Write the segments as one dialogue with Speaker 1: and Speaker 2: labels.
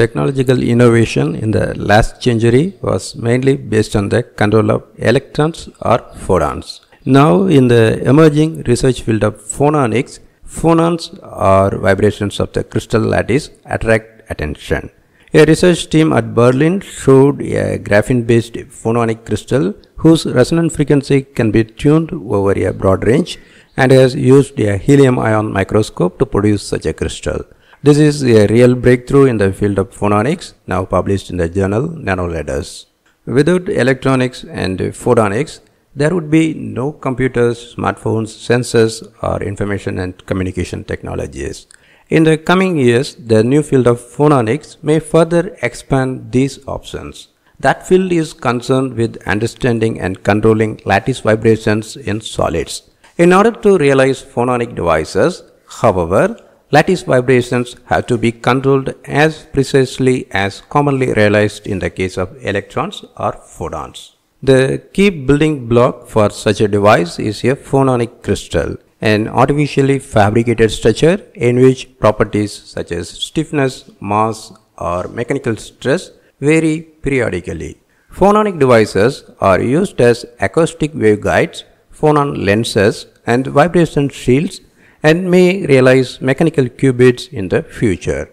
Speaker 1: Technological innovation in the last century was mainly based on the control of electrons or photons. Now in the emerging research field of phononics, phonons or vibrations of the crystal lattice attract attention. A research team at Berlin showed a graphene-based phononic crystal whose resonant frequency can be tuned over a broad range and has used a helium ion microscope to produce such a crystal. This is a real breakthrough in the field of phononics, now published in the journal NanoLadders. Without electronics and photonics, there would be no computers, smartphones, sensors, or information and communication technologies. In the coming years, the new field of phononics may further expand these options. That field is concerned with understanding and controlling lattice vibrations in solids. In order to realize phononic devices, however, lattice vibrations have to be controlled as precisely as commonly realized in the case of electrons or photons. The key building block for such a device is a phononic crystal, an artificially fabricated structure in which properties such as stiffness, mass or mechanical stress vary periodically. Phononic devices are used as acoustic waveguides, phonon lenses and vibration shields and may realize mechanical qubits in the future.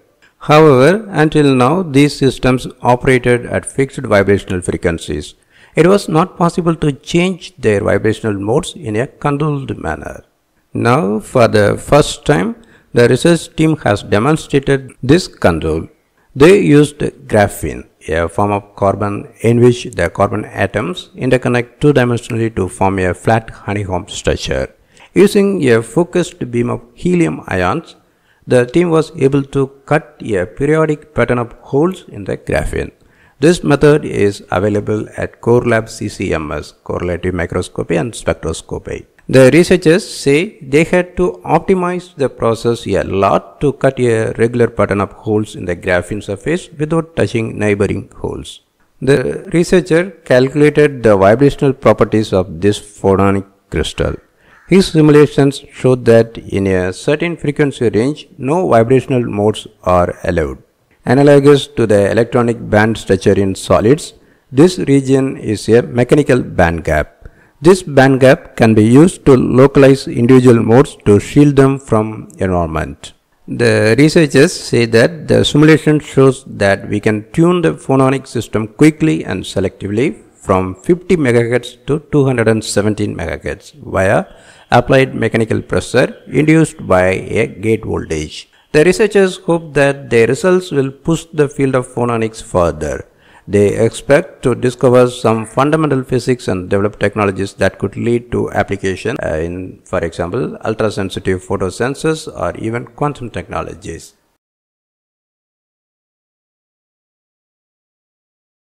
Speaker 1: However, until now these systems operated at fixed vibrational frequencies. It was not possible to change their vibrational modes in a controlled manner. Now, for the first time, the research team has demonstrated this control. They used graphene, a form of carbon in which the carbon atoms interconnect two-dimensionally to form a flat honeycomb structure. Using a focused beam of helium ions, the team was able to cut a periodic pattern of holes in the graphene. This method is available at CoreLab CCMS, Correlative Microscopy and Spectroscopy. The researchers say they had to optimize the process a lot to cut a regular pattern of holes in the graphene surface without touching neighboring holes. The researcher calculated the vibrational properties of this photonic crystal. His simulations showed that in a certain frequency range, no vibrational modes are allowed. Analogous to the electronic band structure in solids, this region is a mechanical band gap. This band gap can be used to localize individual modes to shield them from environment. The researchers say that the simulation shows that we can tune the phononic system quickly and selectively from 50 MHz to 217 MHz via applied mechanical pressure induced by a gate voltage. The researchers hope that their results will push the field of phononics further. They expect to discover some fundamental physics and develop technologies that could lead to application uh, in, for example, ultra-sensitive photosensors or even quantum technologies.